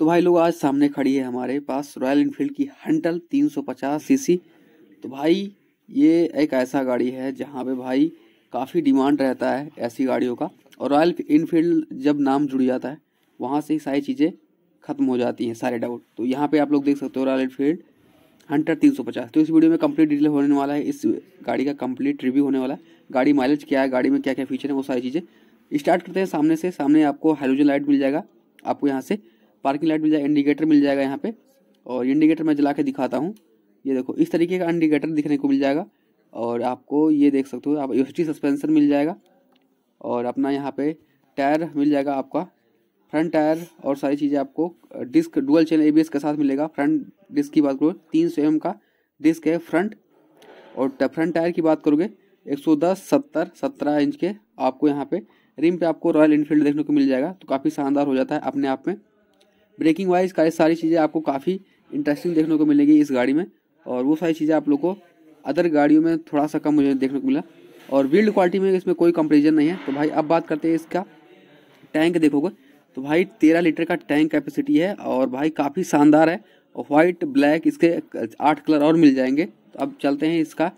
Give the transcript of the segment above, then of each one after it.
तो भाई लोग आज सामने खड़ी है हमारे पास रॉयल इनफील्ड की हंटल 350 सीसी तो भाई ये एक ऐसा गाड़ी है जहाँ पे भाई काफ़ी डिमांड रहता है ऐसी गाड़ियों का और रॉयल इनफील्ड जब नाम जुड़ जाता है वहाँ से ही सारी चीज़ें खत्म हो जाती हैं सारे डाउट तो यहाँ पे आप लोग देख सकते हो रॉयल इनफील्ड हंटर तीन तो इस वीडियो में कंप्लीट डिटेल होने वाला है इस गाड़ी का कम्प्लीट रिव्यू होने वाला है गाड़ी माइलेज क्या है गाड़ी में क्या क्या फीचर है वो सारी चीज़ें स्टार्ट करते हैं सामने से सामने आपको हाइड्रोजन लाइट मिल जाएगा आपको यहाँ से पार्किंग लाइट मिल जाएगा इंडिकेटर मिल जाएगा यहाँ पे और इंडिकेटर मैं जला के दिखाता हूँ ये देखो इस तरीके का इंडिकेटर दिखने को मिल जाएगा और आपको ये देख सकते हो आप यूसटी सस्पेंसन मिल जाएगा और अपना यहाँ पे टायर मिल जाएगा आपका फ्रंट टायर और सारी चीज़ें आपको डिस्क डुअल चैनल एबीएस के साथ मिलेगा फ्रंट डिस्क की बात करो तीन सौ एम का डिस्क है फ्रंट और फ्रंट टायर की बात करोगे एक सौ दस सत्तर सत्रह इंच के आपको यहाँ पे रिम पे आपको रॉयल इनफील्ड देखने को मिल जाएगा तो काफ़ी शानदार हो जाता है अपने आप में ब्रेकिंग वाइज का सारी चीज़ें आपको काफ़ी इंटरेस्टिंग देखने को मिलेगी इस गाड़ी में और वो सारी चीज़ें आप लोग को अदर गाड़ियों में थोड़ा सा कम मुझे देखने को मिला और बिल्ड क्वालिटी में इसमें कोई कंपेरिजन नहीं है तो भाई अब बात करते हैं इसका टैंक देखोगे तो भाई तेरह लीटर का टैंक कैपेसिटी है और भाई काफ़ी शानदार है और वाइट ब्लैक इसके आठ कलर और मिल जाएंगे तो अब चलते हैं इसका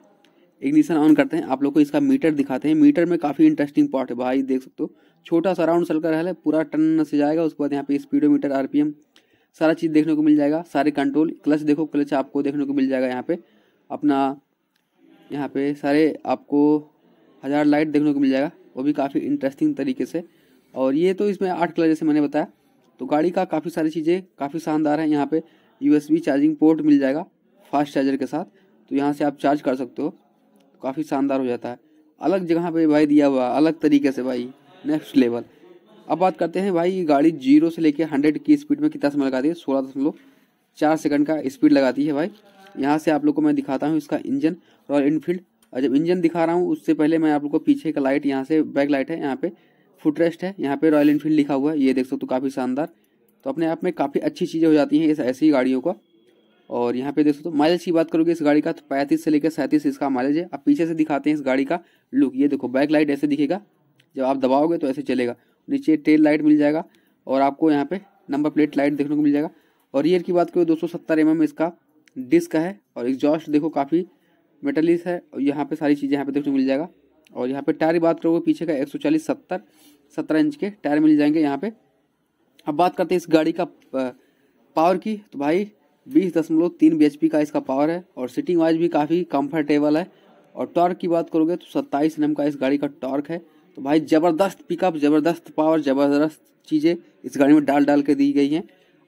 इग्निशन ऑन करते हैं आप लोग को इसका मीटर दिखाते हैं मीटर में काफ़ी इंटरेस्टिंग पार्ट है भाई देख सकते हो छोटा सा राउंड सर्कल है पूरा टन से जाएगा उसके बाद यहाँ पे स्पीडोमीटर आरपीएम सारा चीज़ देखने को मिल जाएगा सारे कंट्रोल क्लच देखो क्लच आपको देखने को मिल जाएगा यहाँ पे अपना यहाँ पे सारे आपको हज़ार लाइट देखने को मिल जाएगा वो भी काफ़ी इंटरेस्टिंग तरीके से और ये तो इसमें आठ कलर जैसे मैंने बताया तो गाड़ी का काफ़ी सारी चीज़ें काफ़ी शानदार है यहाँ पे यूएसबी चार्जिंग पोर्ट मिल जाएगा फास्ट चार्जर के साथ तो यहाँ से आप चार्ज कर सकते हो काफ़ी शानदार हो जाता है अलग जगह पे भाई दिया हुआ अलग तरीके से भाई नेक्स्ट लेवल अब बात करते हैं भाई ये गाड़ी जीरो से लेके हंड्रेड की स्पीड में कितना समय लगाती है सोलह दशमलव चार सेकंड का स्पीड लगाती है भाई यहाँ से आप लोग को मैं दिखाता हूँ इसका इंजन रॉयल इनफील्ड और जब इंजन दिखा रहा हूँ उससे पहले मैं आप लोग को पीछे का लाइट यहाँ से बैक लाइट है यहाँ पे फुटरेस्ट है यहाँ पे रॉयल इनफील्ड लिखा हुआ है ये देख सकते हो काफ़ी शानदार तो अपने आप में काफ़ी अच्छी चीज़ें हो जाती हैं इस ऐसी गाड़ियों का और यहाँ पे देख सकते हो माइलेज की बात करोगे इस गाड़ी का तो पैंतीस से लेकर सैंतीस इसका माइलेज है अब पीछे से दिखाते हैं इस गाड़ी का लुक ये देखो बैक लाइट ऐसे दिखेगा जब आप दबाओगे तो ऐसे चलेगा नीचे टेल लाइट मिल जाएगा और आपको यहाँ पे नंबर प्लेट लाइट देखने को मिल जाएगा और ईयर की बात करो दो सौ सत्तर एम mm इसका डिस्क है और एग्जॉस्ट देखो काफ़ी मेटलिस है और यहाँ पे सारी चीज़ें यहाँ पे देखने को मिल जाएगा और यहाँ पे टायर की बात करोगे पीछे का एक सौ चालीस सत्तर सत्तर इंच के टायर मिल जाएंगे यहाँ पे अब बात करते हैं इस गाड़ी का पावर की तो भाई बीस दशमलव तीन बी का इसका पावर है और सीटिंग वाइज भी काफ़ी कंफर्टेबल है और टॉर्क की बात करोगे तो सत्ताईस एन का इस गाड़ी का टॉर्क है तो भाई ज़बरदस्त पिकअप ज़बरदस्त पावर ज़बरदस्त चीज़ें इस गाड़ी में डाल डाल के दी गई हैं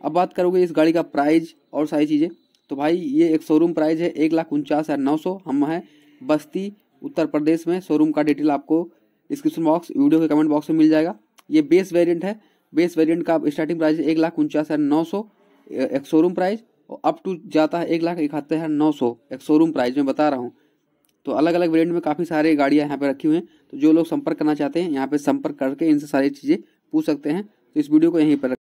अब बात करोगे इस गाड़ी का प्राइज और सारी चीज़ें तो भाई ये एक शोरूम प्राइस है एक लाख उनचास हज़ार नौ सौ हम हैं बस्ती उत्तर प्रदेश में शोरूम का डिटेल आपको डिस्क्रिप्शन बॉक्स वीडियो के कमेंट बॉक्स में मिल जाएगा ये बेस वेरिएंट है बेस वेरिएंट का स्टार्टिंग प्राइस है एक लाख उनचास हज़ार नौ सौ एक शोरूम प्राइज़ और अप टू जाता है एक लाख इकहत्तर हज़ार नौ सौ एक शोरूम प्राइस में बता रहा हूँ तो अलग अलग वेरिएंट में काफ़ी सारे गाड़ियाँ यहाँ पर रखी हुई हैं तो जो लोग संपर्क करना चाहते हैं यहाँ पर संपर्क करके इनसे सारी चीज़ें पूछ सकते हैं तो इस वीडियो को यहीं पर